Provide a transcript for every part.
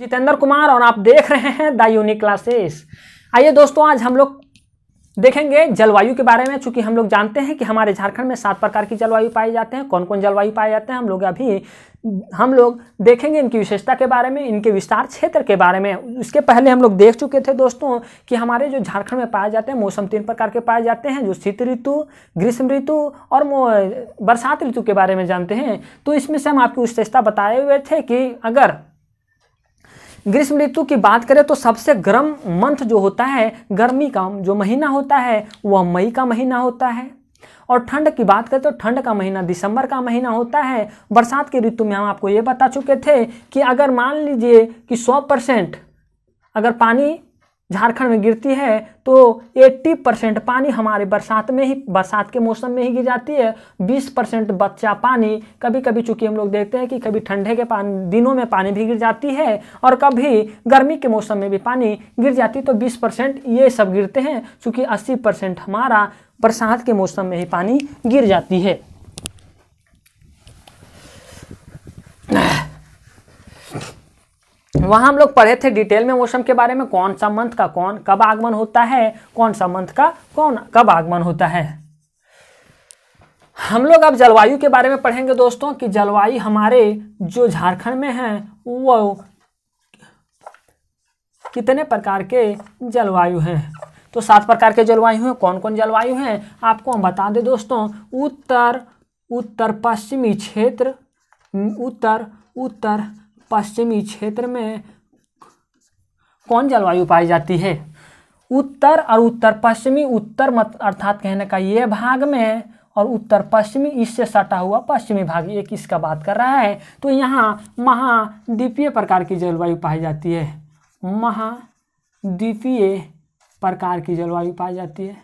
जितेंद्र कुमार और आप देख रहे हैं द यूनिक क्लासेस आइए दोस्तों आज हम लोग देखेंगे जलवायु के बारे में चूंकि हम लोग जानते हैं कि हमारे झारखंड में सात प्रकार की जलवायु पाए जाते हैं कौन कौन जलवायु पाए जाते हैं हम लोग अभी हम लोग देखेंगे इनकी विशेषता के बारे में इनके विस्तार क्षेत्र के बारे में उसके पहले हम लोग देख चुके थे दोस्तों कि हमारे जो झारखंड में पाए जाते हैं मौसम तीन प्रकार के पाए जाते हैं जो शीत ऋतु ग्रीष्म ऋतु और बरसात ऋतु के बारे में जानते हैं तो इसमें से हम आपकी विशेषता बताए हुए थे कि अगर ग्रीष्म ऋतु की बात करें तो सबसे गर्म मंथ जो होता है गर्मी का जो महीना होता है वह मई का महीना होता है और ठंड की बात करें तो ठंड का महीना दिसंबर का महीना होता है बरसात की ऋतु में हम आपको ये बता चुके थे कि अगर मान लीजिए कि सौ परसेंट अगर पानी झारखंड में गिरती है तो 80 परसेंट पानी हमारे बरसात में ही बरसात के मौसम में ही गिर जाती है 20 परसेंट बच्चा पानी कभी कभी चूंकि हम लोग देखते हैं कि कभी ठंडे के पानी दिनों में पानी भी गिर जाती है और कभी गर्मी के मौसम में भी पानी गिर जाती है तो 20 परसेंट ये सब गिरते हैं चूँकि अस्सी परसेंट हमारा बरसात के मौसम में ही पानी गिर जाती है वहां हम लोग पढ़े थे डिटेल में मौसम के बारे में कौन सा मंथ का कौन कब आगमन होता है कौन सा मंथ का कौन कब आगमन होता है हम लोग अब जलवायु के बारे में पढ़ेंगे दोस्तों कि जलवायु हमारे जो झारखंड में है वो कितने प्रकार के जलवायु हैं तो सात प्रकार के जलवायु हैं कौन कौन जलवायु हैं आपको हम बता दें दोस्तों उत्तर उत्तर पश्चिमी क्षेत्र उत्तर उत्तर पश्चिमी क्षेत्र में कौन जलवायु पाई जाती है उत्तर और उत्तर पश्चिमी उत्तर मत अर्थात कहने का ये भाग में और उत्तर पश्चिमी इससे सटा हुआ पश्चिमी भाग एक इसका बात कर रहा है तो यहाँ महाद्वीपीय प्रकार की जलवायु पाई जाती है महाद्वीपीय प्रकार की जलवायु पाई जाती है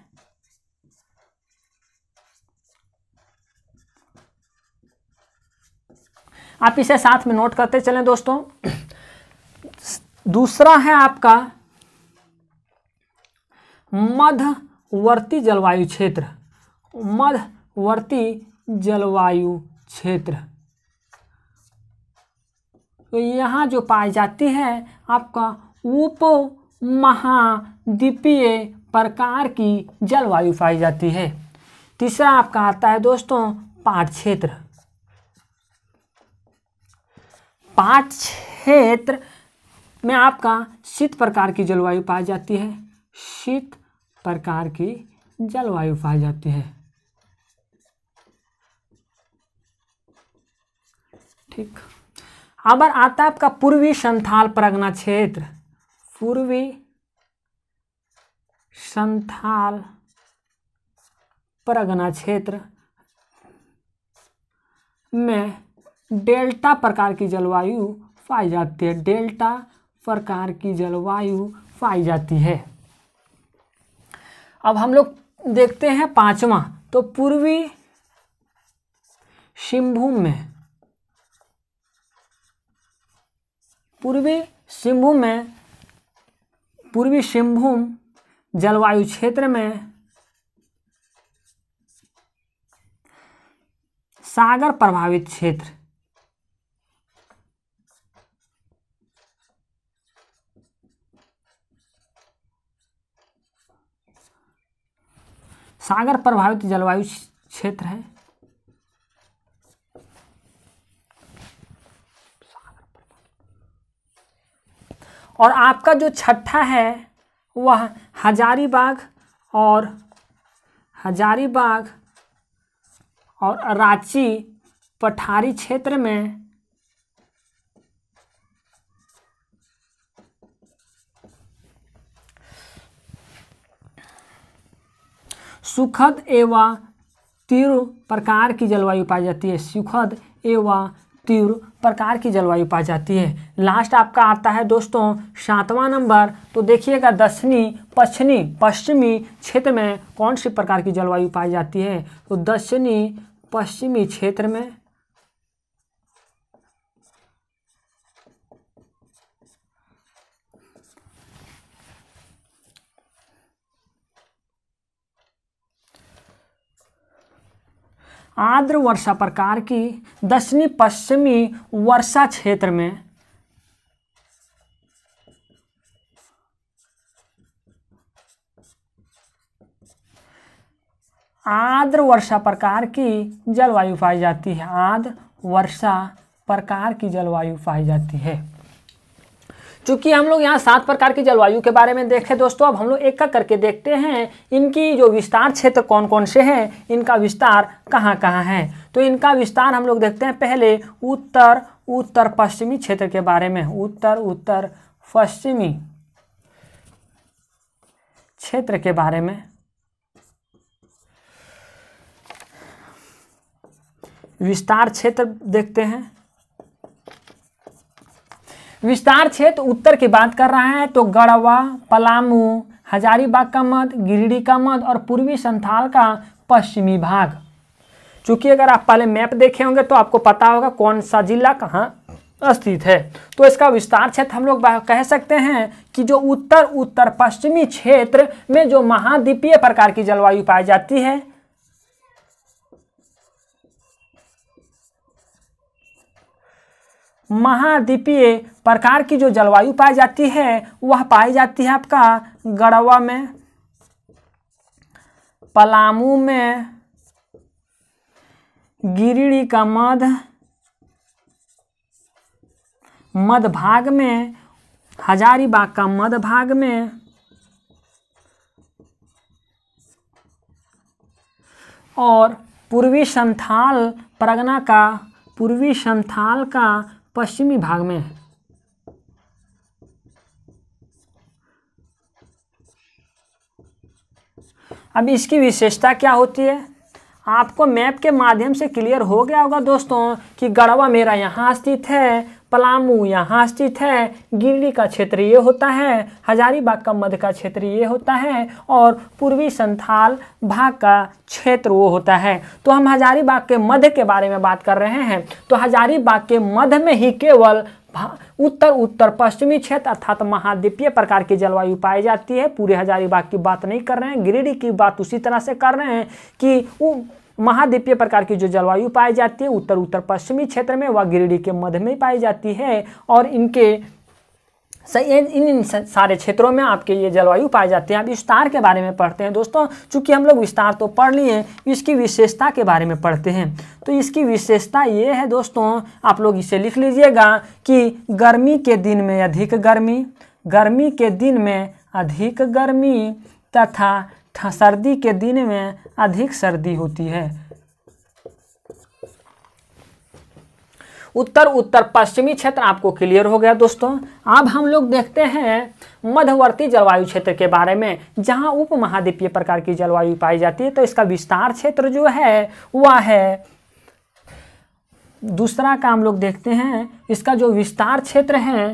आप इसे साथ में नोट करते चलें दोस्तों दूसरा है आपका मध्यवर्ती जलवायु क्षेत्र मध्यवर्ती जलवायु क्षेत्र तो यहाँ जो पाई जाती है आपका उप महाद्वीपीय प्रकार की जलवायु पाई जाती है तीसरा आपका आता है दोस्तों पाठ क्षेत्र पाँच क्षेत्र में आपका शीत प्रकार की जलवायु पाई जाती है शीत प्रकार की जलवायु पाई जाती है ठीक अब आता है आपका पूर्वी संथाल परगना क्षेत्र पूर्वी संथाल परगना क्षेत्र में डेल्टा प्रकार की जलवायु पाई जाती है डेल्टा प्रकार की जलवायु पाई जाती है अब हम लोग देखते हैं पांचवा तो पूर्वी सिंहभूम में पूर्वी सिंहभूम में पूर्वी सिंहभूम जलवायु क्षेत्र में सागर प्रभावित क्षेत्र सागर प्रभावित जलवायु क्षेत्र है और आपका जो छठा है वह हजारीबाग और हजारीबाग और रांची पठारी क्षेत्र में सुखद एवं तीव्र प्रकार की जलवायु पाई जाती है सुखद एवं तीव्र प्रकार की जलवायु पाई जाती है लास्ट आपका आता है दोस्तों सातवां नंबर तो देखिएगा दक्षिणी पश्चिमी पश्चिमी क्षेत्र में कौन सी प्रकार की जलवायु पाई जाती है तो दक्षिणी पश्चिमी क्षेत्र में आर्द्र वर्षा प्रकार की दक्षिणी पश्चिमी वर्षा क्षेत्र में आर्द्र वर्षा प्रकार की जलवायु पाई जाती है आर्द्र वर्षा प्रकार की जलवायु पाई जाती है चूंकि हम लोग यहाँ सात प्रकार की जलवायु के बारे में देखे दोस्तों अब हम लोग एक एक करके देखते हैं इनकी जो विस्तार क्षेत्र कौन कौन से हैं इनका विस्तार कहाँ कहाँ है तो इनका विस्तार हम लोग देखते हैं पहले उत्तर उत्तर पश्चिमी क्षेत्र के बारे में उत्तर उत्तर पश्चिमी क्षेत्र के बारे में विस्तार क्षेत्र देखते हैं विस्तार क्षेत्र तो उत्तर की बात कर रहा है तो गढ़वा पलामू हजारीबाग का मध गिरिडीह का मध और पूर्वी संथाल का पश्चिमी भाग चूंकि अगर आप पहले मैप देखे होंगे तो आपको पता होगा कौन सा जिला कहाँ स्थित है तो इसका विस्तार क्षेत्र तो हम लोग कह सकते हैं कि जो उत्तर उत्तर पश्चिमी क्षेत्र में जो महाद्वीपीय प्रकार की जलवायु पाई जाती है महाद्वीपीय प्रकार की जो जलवायु पाई जाती है वह पाई जाती है आपका गढ़वा में पलामू में गिरिडीह का मध मध भाग में हजारीबाग का मध भाग में और पूर्वी संथाल परगना का पूर्वी संथाल का पश्चिमी भाग में है अब इसकी विशेषता क्या होती है आपको मैप के माध्यम से क्लियर हो गया होगा दोस्तों कि गढ़वा मेरा यहाँ स्थित है पलामू यहाँ स्थित है गिरडी का क्षेत्र ये होता है हजारीबाग का मध्य का क्षेत्र ये होता है और पूर्वी संथाल भाग का क्षेत्र वो होता है तो हम हजारीबाग के मध्य के बारे में बात कर रहे हैं तो हजारीबाग के मध्य में ही केवल उत्तर उत्तर पश्चिमी क्षेत्र अर्थात महाद्वीपीय प्रकार की जलवायु पाई जाती है पूरे हजारीबाग की बात नहीं कर रहे हैं गिरिडीह की बात उसी तरह से कर रहे हैं कि महाद्वीपीय प्रकार की जो जलवायु पाई जाती है उत्तर उत्तर पश्चिमी क्षेत्र में व गिरिडीह के मध्य में पाई जाती है और इनके इन इन सारे क्षेत्रों में आपके ये जलवायु पाए जाते हैं अब विस्तार के बारे में पढ़ते हैं दोस्तों चूंकि हम लोग विस्तार तो पढ़ लिए इसकी विशेषता के बारे में पढ़ते हैं तो इसकी विशेषता ये है दोस्तों आप लोग इसे लिख लीजिएगा कि गर्मी के दिन में अधिक गर्मी गर्मी के दिन में अधिक गर्मी तथा सर्दी के दिन में अधिक सर्दी होती है उत्तर उत्तर पश्चिमी क्षेत्र आपको क्लियर हो गया दोस्तों अब हम लोग देखते हैं मध्यवर्ती जलवायु क्षेत्र के बारे में जहां उप महाद्वीपीय प्रकार की जलवायु पाई जाती है तो इसका विस्तार क्षेत्र जो है वह है दूसरा काम लोग देखते हैं इसका जो विस्तार क्षेत्र है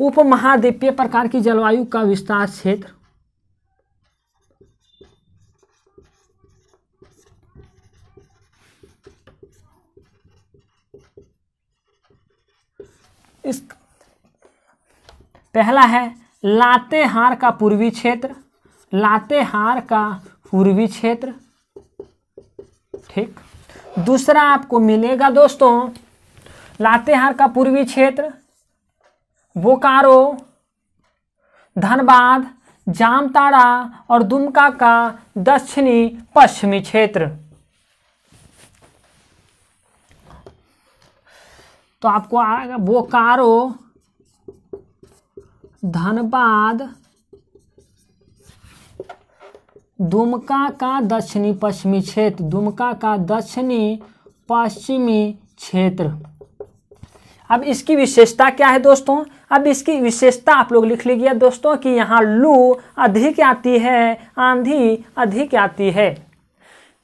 उप महाद्वीपीय प्रकार की जलवायु का विस्तार क्षेत्र इस पहला है लातेहार का पूर्वी क्षेत्र लातेहार का पूर्वी क्षेत्र ठीक दूसरा आपको मिलेगा दोस्तों लातेहार का पूर्वी क्षेत्र बोकारो धनबाद जामताड़ा और दुमका का दक्षिणी पश्चिमी क्षेत्र तो आपको आएगा बोकारो धनबाद दुमका का दक्षिणी पश्चिमी क्षेत्र दुमका का दक्षिणी पश्चिमी क्षेत्र अब इसकी विशेषता क्या है दोस्तों अब इसकी विशेषता आप लोग लिख लीजिए दोस्तों कि यहाँ लू अधिक आती है आंधी अधिक आती है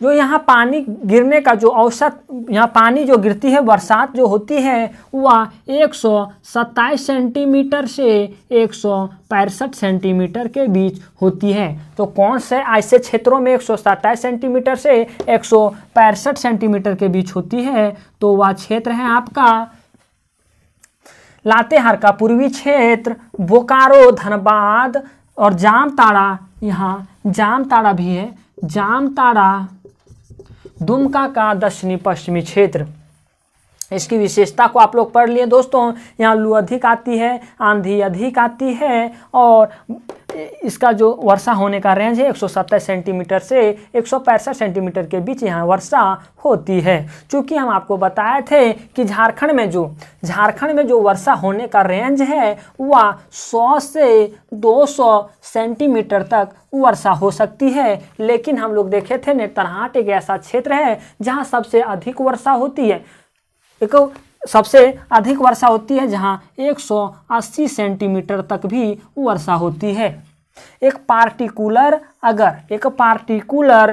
जो यहाँ पानी गिरने का जो औसत यहाँ पानी जो गिरती है बरसात जो होती है वह एक सेंटीमीटर से एक सेंटीमीटर के बीच होती है तो कौन से ऐसे क्षेत्रों में एक सेंटीमीटर से एक सेंटीमीटर के बीच होती है तो वह क्षेत्र है आपका लातेहार का पूर्वी क्षेत्र बोकारो धनबाद और जामताड़ा यहाँ जामताड़ा भी है जामताड़ा दुमका का दक्षिणी पश्चिमी क्षेत्र इसकी विशेषता को आप लोग पढ़ लिए दोस्तों यहाँ लू अधिक आती है आंधी अधिक आती है और इसका जो वर्षा होने का रेंज है एक सेंटीमीटर से एक सेंटीमीटर के बीच यहाँ वर्षा होती है चूँकि हम आपको बताए थे कि झारखंड में जो झारखंड में जो वर्षा होने का रेंज है वह 100 से 200 सेंटीमीटर तक वर्षा हो सकती है लेकिन हम लोग देखे थे नेतरहाट एक ऐसा क्षेत्र है जहाँ सबसे अधिक वर्षा होती है एक सबसे अधिक वर्षा होती है जहाँ 180 सेंटीमीटर तक भी वर्षा होती है एक पार्टिकुलर अगर एक पार्टिकुलर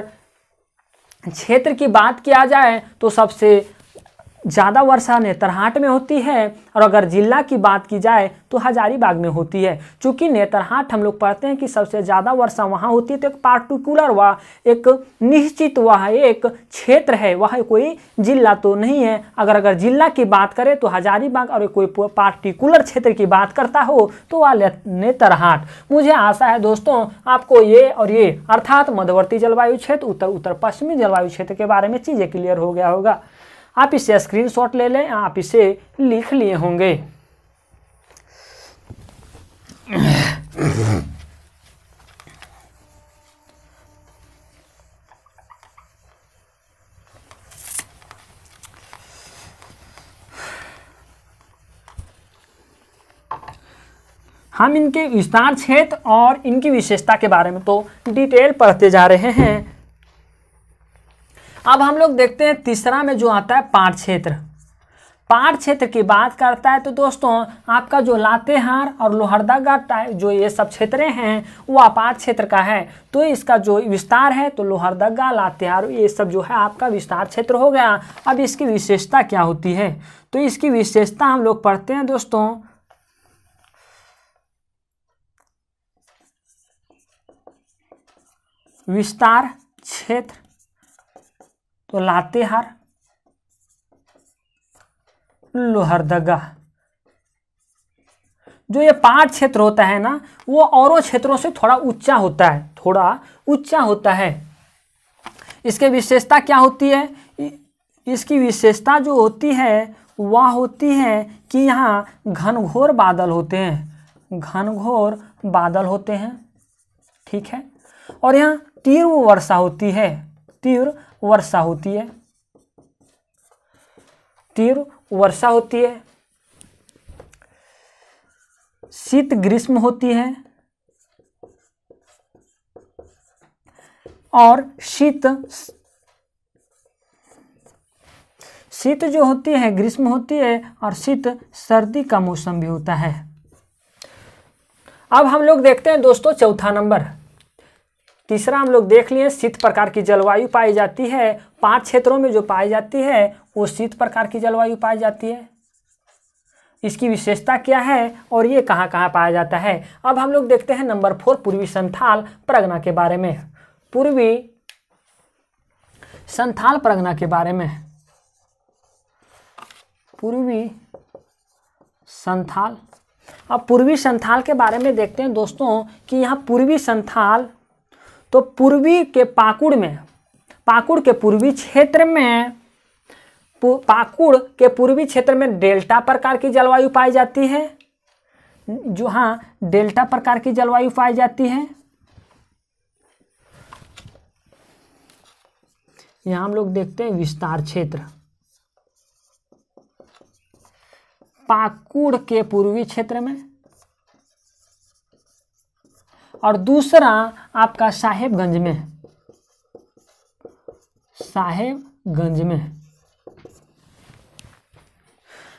क्षेत्र की बात किया जाए तो सबसे ज़्यादा वर्षा नेतरहाट में होती है और अगर जिला की बात की जाए तो हजारीबाग में होती है चूँकि नेतरहाट हम लोग पढ़ते हैं कि सबसे ज़्यादा वर्षा वहाँ होती है तो एक पार्टिकुलर वह एक निश्चित वह एक क्षेत्र है वह कोई जिला तो नहीं है अगर अगर जिला की बात करें तो हजारीबाग और कोई पार्टिकुलर क्षेत्र की बात करता हो तो वह नेतरहाट मुझे आशा है दोस्तों आपको ये और ये अर्थात मध्यवर्ती जलवायु क्षेत्र उत्तर उत्तर पश्चिमी जलवायु क्षेत्र के बारे में चीज़ें क्लियर हो गया होगा आप इसे स्क्रीनशॉट ले लें आप इसे लिख लिए होंगे हम इनके विस्तार क्षेत्र और इनकी विशेषता के बारे में तो डिटेल पढ़ते जा रहे हैं अब हम लोग देखते हैं तीसरा में जो आता है पाठ क्षेत्र पाठ क्षेत्र की बात करता है तो दोस्तों आपका जो लातेहार और लोहरदगा जो ये सब क्षेत्र हैं वो आपात क्षेत्र का है तो इसका जो विस्तार है तो लोहरदगा लातेहार ये सब जो है आपका विस्तार क्षेत्र हो गया अब इसकी विशेषता क्या होती है तो इसकी विशेषता हम लोग पढ़ते हैं दोस्तों विस्तार क्षेत्र तो लातेहार लोहरदगा जो ये पांच क्षेत्र होता है ना वो औरों क्षेत्रों से थोड़ा ऊंचा होता है थोड़ा ऊंचा होता है इसके विशेषता क्या होती है इसकी विशेषता जो होती है वह होती है कि यहाँ घनघोर बादल होते हैं घनघोर बादल होते हैं ठीक है और यहाँ तीव्र वर्षा होती है तीव्र वर्षा होती है तीव्र वर्षा होती है शीत ग्रीष्म होती है और शीत शीत जो होती है ग्रीष्म होती है और शीत सर्दी का मौसम भी होता है अब हम लोग देखते हैं दोस्तों चौथा नंबर तीसरा हम लोग देख लिए शीत प्रकार की जलवायु पाई जाती है पांच क्षेत्रों में जो पाई जाती है वो शीत प्रकार की जलवायु पाई जाती है इसकी विशेषता क्या है और ये कहाँ कहाँ पाया जाता है अब हम लोग देखते हैं नंबर फोर पूर्वी संथाल प्रगना के बारे में पूर्वी संथाल प्रगना के बारे में पूर्वी संथाल अब पूर्वी संथाल के बारे में देखते हैं दोस्तों कि यहाँ पूर्वी संथाल तो पूर्वी के पाकुड़ में पाकुड़ के पूर्वी क्षेत्र में पाकुड़ के पूर्वी क्षेत्र में डेल्टा प्रकार की जलवायु पाई जाती है जो हाँ डेल्टा प्रकार की जलवायु पाई जाती है यहां हम लोग देखते हैं विस्तार क्षेत्र पाकुड़ के पूर्वी क्षेत्र में और दूसरा आपका साहेबगंज में है साहेबगंज में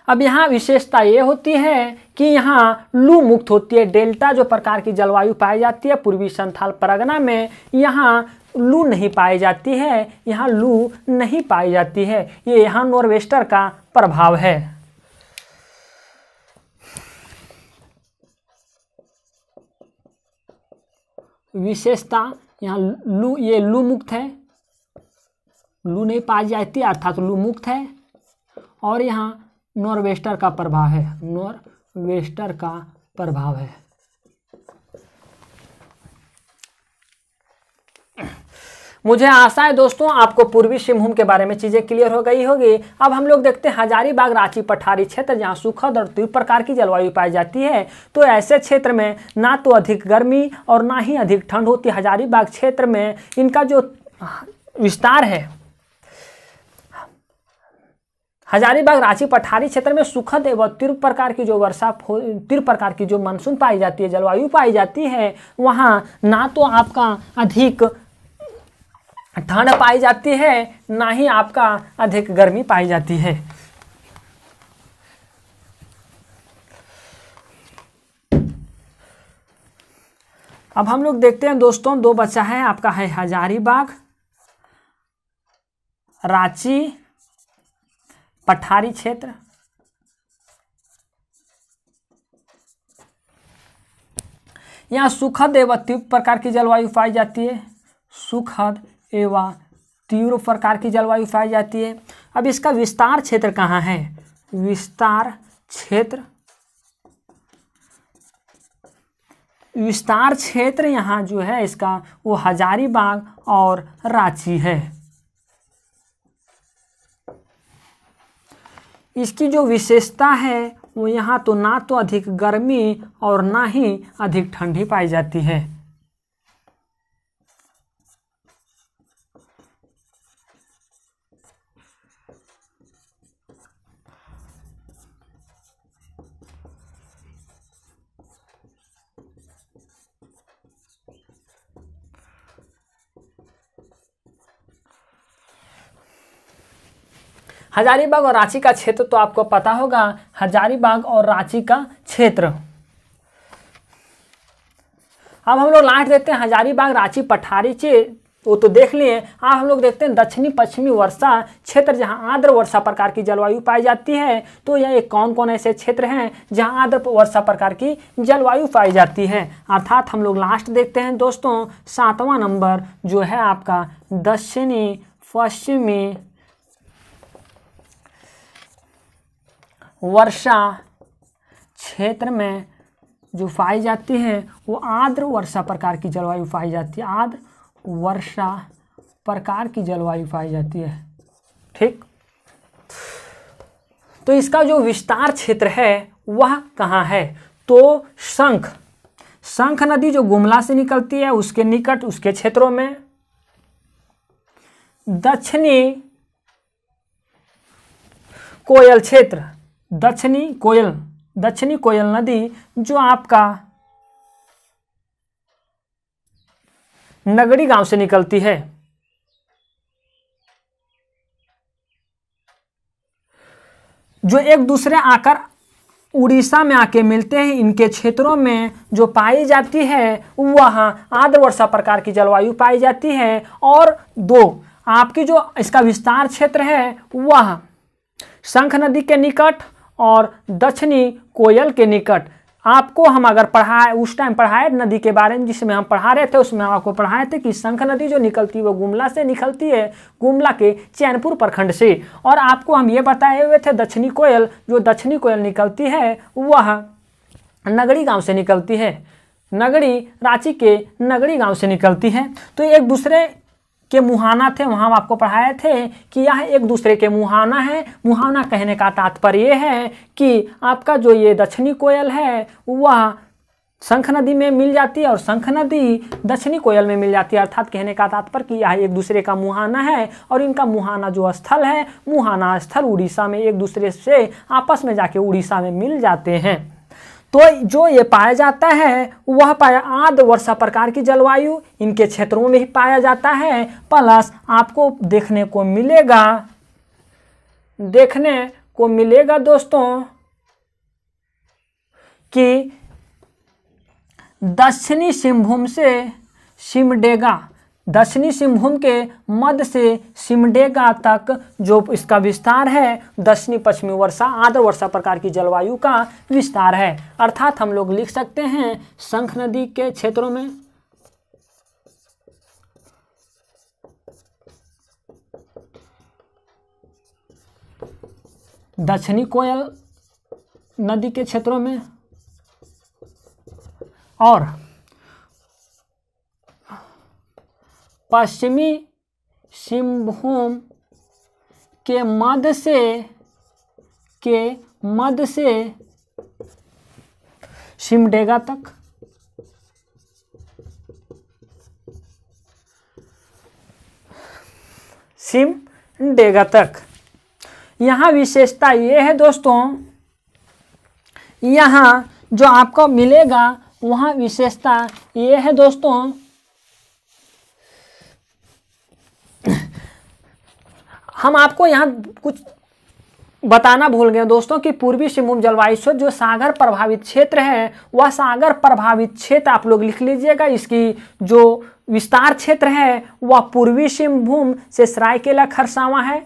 अब यहाँ विशेषता ये होती है कि यहाँ लू मुक्त होती है डेल्टा जो प्रकार की जलवायु पाई जाती है पूर्वी संथाल परगना में यहाँ लू नहीं पाई जाती है यहाँ लू नहीं पाई जाती है ये यहाँ नॉर्वेस्टर का प्रभाव है विशेषता यहाँ लू ये लू मुक्त है लू नहीं पाई जाती अर्थात तो लू मुक्त है और यहाँ नॉर्वेस्टर का प्रभाव है नॉर्वेस्टर का प्रभाव है मुझे आशा है दोस्तों आपको पूर्वी सिंहभूम के बारे में चीज़ें क्लियर हो गई होगी अब हम लोग देखते हैं हजारीबाग रांची पठारी क्षेत्र जहाँ सुखद और तीव्र प्रकार की जलवायु पाई जाती है तो ऐसे क्षेत्र में ना तो अधिक गर्मी और ना ही अधिक ठंड होती हजारीबाग क्षेत्र में इनका जो विस्तार है हजारीबाग रांची पठारी क्षेत्र में सुखद एवं तीव्र प्रकार की जो वर्षा तीव्र प्रकार की जो मानसून पाई जाती है जलवायु पाई जाती है वहाँ ना तो आपका अधिक ठंड पाई जाती है ना ही आपका अधिक गर्मी पाई जाती है अब हम लोग देखते हैं दोस्तों दो बच्चा है आपका है हजारीबाग रांची पठारी क्षेत्र यहाँ सुखद एवं तीव्र प्रकार की जलवायु पाई जाती है सुखद एवं तीव्र प्रकार की जलवायु पाई जाती है अब इसका विस्तार क्षेत्र कहाँ है विस्तार क्षेत्र विस्तार क्षेत्र यहाँ जो है इसका वो हजारीबाग और रांची है इसकी जो विशेषता है वो यहाँ तो ना तो अधिक गर्मी और ना ही अधिक ठंडी पाई जाती है हजारीबाग और रांची का क्षेत्र तो आपको पता होगा हजारीबाग और रांची का क्षेत्र अब हम लोग लास्ट देखते हैं हजारीबाग रांची पठारी वो तो देख लिए आप हम लोग देखते हैं दक्षिणी पश्चिमी वर्षा क्षेत्र जहाँ आर्द्र वर्षा प्रकार की जलवायु पाई जाती है तो यह कौन कौन ऐसे क्षेत्र हैं जहाँ आर्द्र वर्षा प्रकार की जलवायु पाई जाती है अर्थात हम लोग लास्ट देखते हैं दोस्तों सातवां नंबर जो है आपका दक्षिणी पश्चिमी वर्षा क्षेत्र में जो पाई जाती है वो आर्द्र वर्षा प्रकार की जलवायु पाई जाती है आर्द्र वर्षा प्रकार की जलवायु पाई जाती है ठीक तो इसका जो विस्तार क्षेत्र है वह कहाँ है तो शंख शंख नदी जो गुमला से निकलती है उसके निकट उसके क्षेत्रों में दक्षिणी कोयल क्षेत्र दक्षिणी कोयल दक्षिणी कोयल नदी जो आपका नगरी गांव से निकलती है जो एक दूसरे आकर उड़ीसा में आके मिलते हैं इनके क्षेत्रों में जो पाई जाती है वह वर्षा प्रकार की जलवायु पाई जाती है और दो आपकी जो इसका विस्तार क्षेत्र है वह शंख नदी के निकट और दक्षिणी कोयल के निकट आपको हम अगर पढ़ाए उस टाइम पढ़ाए नदी के बारे में जिसमें हम पढ़ा रहे थे उसमें हम आपको पढ़ाए थे कि शंख नदी जो निकलती है वो गुमला से निकलती है गुमला के चैनपुर प्रखंड से और आपको हम ये बताए हुए थे दक्षिणी कोयल जो दक्षिणी कोयल निकलती है वह नगरी गांव से निकलती है नगरी रांची के नगरी गांव से निकलती है तो एक दूसरे के मुहाना थे वहाँ आपको पढ़ाए थे कि यह एक दूसरे के मुहाना है मुहाना कहने का तात्पर्य ये है कि आपका जो ये दक्षिणी कोयल है वह शंख नदी में मिल जाती है और शंख नदी दक्षिणी कोयल में मिल जाती है अर्थात कहने का तात्पर्य कि यह एक दूसरे का मुहाना है और इनका मुहाना जो स्थल है मुहाना स्थल उड़ीसा में एक दूसरे से आपस में जाके उड़ीसा में मिल जाते हैं तो जो ये पाया जाता है वह पाया आर्ध वर्षा प्रकार की जलवायु इनके क्षेत्रों में ही पाया जाता है प्लस आपको देखने को मिलेगा देखने को मिलेगा दोस्तों कि दक्षिणी सिंहभूम से सिमडेगा दक्षिणी सिंहभूम के मध्य से सिमडेगा तक जो इसका विस्तार है दक्षिणी पश्चिमी वर्षा आर्द्र वर्षा प्रकार की जलवायु का विस्तार है अर्थात हम लोग लिख सकते हैं शंख नदी के क्षेत्रों में दक्षिणी कोयल नदी के क्षेत्रों में और पश्चिमी सिंहभूम के मध्य से के मध्य से सिमडेगा तक सिम डेगा तक यहाँ विशेषता ये है दोस्तों यहाँ जो आपको मिलेगा वहाँ विशेषता ये है दोस्तों हम आपको यहाँ कुछ बताना भूल गए दोस्तों कि पूर्वी सिंहभूम जलवायु क्षेत्र जो सागर प्रभावित क्षेत्र है वह सागर प्रभावित क्षेत्र आप लोग लिख लीजिएगा इसकी जो विस्तार क्षेत्र है वह पूर्वी सिंहभूम से सरायकेला खरसावा है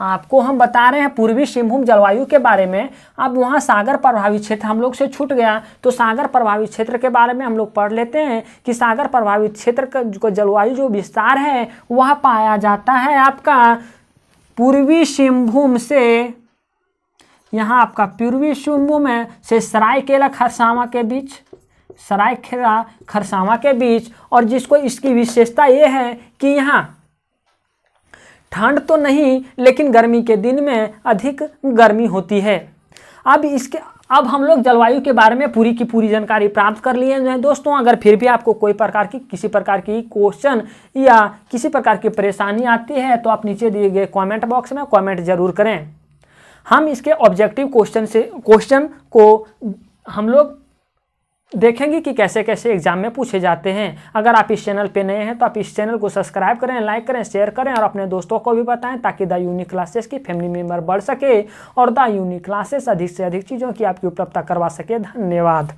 आपको हम बता रहे हैं पूर्वी सिंहभूम जलवायु के बारे में अब वहाँ सागर प्रभावित क्षेत्र हम लोग से छूट गया तो सागर प्रभावित क्षेत्र के बारे में हम लोग पढ़ लेते हैं कि सागर प्रभावित क्षेत्र का जलवायु जो विस्तार है वह पाया जाता है आपका पूर्वी सिंहभूम से यहाँ आपका पूर्वी सिंहभूम है से सरायकेला खरसावा के बीच सरायकेला खरसावा के बीच और जिसको इसकी विशेषता ये है कि यहाँ ठंड तो नहीं लेकिन गर्मी के दिन में अधिक गर्मी होती है अब इसके अब हम लोग जलवायु के बारे में पूरी की पूरी जानकारी प्राप्त कर लिए हैं दोस्तों अगर फिर भी आपको कोई प्रकार की किसी प्रकार की क्वेश्चन या किसी प्रकार की परेशानी आती है तो आप नीचे दिए गए कमेंट बॉक्स में कमेंट जरूर करें हम इसके ऑब्जेक्टिव क्वेश्चन से क्वेश्चन को हम लोग देखेंगे कि कैसे कैसे एग्जाम में पूछे जाते हैं अगर आप इस चैनल पे नए हैं तो आप इस चैनल को सब्सक्राइब करें लाइक करें शेयर करें और अपने दोस्तों को भी बताएं ताकि द यूनिक क्लासेस की फैमिली मेम्बर बढ़ सके और द यूनिक क्लासेस अधिक से अधिक चीज़ों की आपकी उपलब्धता करवा सके धन्यवाद